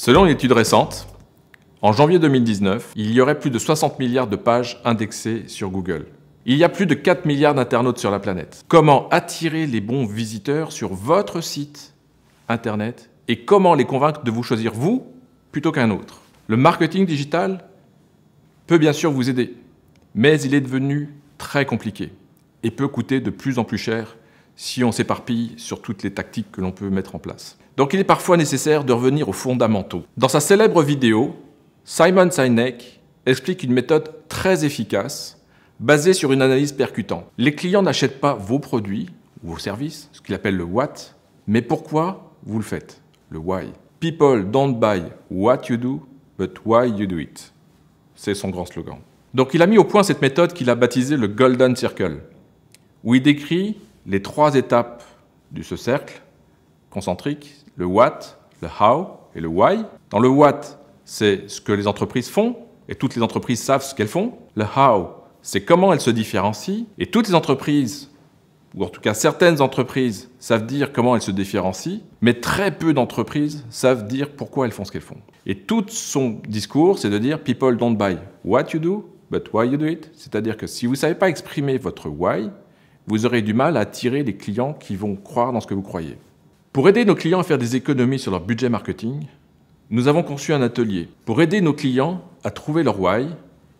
Selon une étude récente, en janvier 2019, il y aurait plus de 60 milliards de pages indexées sur Google. Il y a plus de 4 milliards d'internautes sur la planète. Comment attirer les bons visiteurs sur votre site Internet et comment les convaincre de vous choisir vous plutôt qu'un autre Le marketing digital peut bien sûr vous aider, mais il est devenu très compliqué et peut coûter de plus en plus cher si on s'éparpille sur toutes les tactiques que l'on peut mettre en place. Donc il est parfois nécessaire de revenir aux fondamentaux. Dans sa célèbre vidéo, Simon Sinek explique une méthode très efficace basée sur une analyse percutante. Les clients n'achètent pas vos produits ou vos services, ce qu'il appelle le what, mais pourquoi vous le faites, le why. People don't buy what you do, but why you do it. C'est son grand slogan. Donc il a mis au point cette méthode qu'il a baptisée le Golden Circle, où il décrit les trois étapes de ce cercle concentriques, le what, le how et le why. Dans le what, c'est ce que les entreprises font, et toutes les entreprises savent ce qu'elles font. Le how, c'est comment elles se différencient, et toutes les entreprises, ou en tout cas certaines entreprises, savent dire comment elles se différencient, mais très peu d'entreprises savent dire pourquoi elles font ce qu'elles font. Et tout son discours, c'est de dire People don't buy what you do, but why you do it. C'est-à-dire que si vous ne savez pas exprimer votre why, vous aurez du mal à attirer des clients qui vont croire dans ce que vous croyez. Pour aider nos clients à faire des économies sur leur budget marketing, nous avons conçu un atelier pour aider nos clients à trouver leur why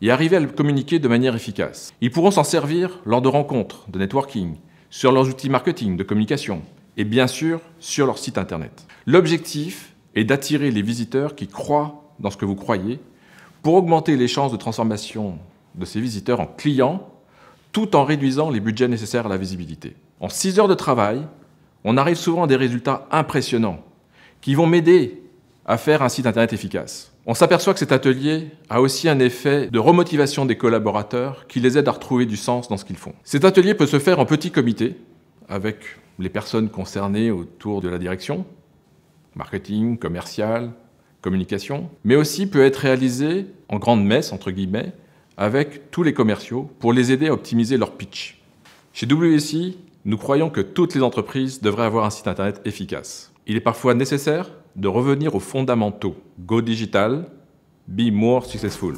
et arriver à le communiquer de manière efficace. Ils pourront s'en servir lors de rencontres, de networking, sur leurs outils marketing, de communication, et bien sûr sur leur site internet. L'objectif est d'attirer les visiteurs qui croient dans ce que vous croyez pour augmenter les chances de transformation de ces visiteurs en clients tout en réduisant les budgets nécessaires à la visibilité. En 6 heures de travail, on arrive souvent à des résultats impressionnants qui vont m'aider à faire un site Internet efficace. On s'aperçoit que cet atelier a aussi un effet de remotivation des collaborateurs qui les aide à retrouver du sens dans ce qu'ils font. Cet atelier peut se faire en petit comité avec les personnes concernées autour de la direction, marketing, commercial, communication, mais aussi peut être réalisé en grande messe, entre guillemets, avec tous les commerciaux pour les aider à optimiser leur pitch. Chez WSI, nous croyons que toutes les entreprises devraient avoir un site Internet efficace. Il est parfois nécessaire de revenir aux fondamentaux. Go digital, be more successful.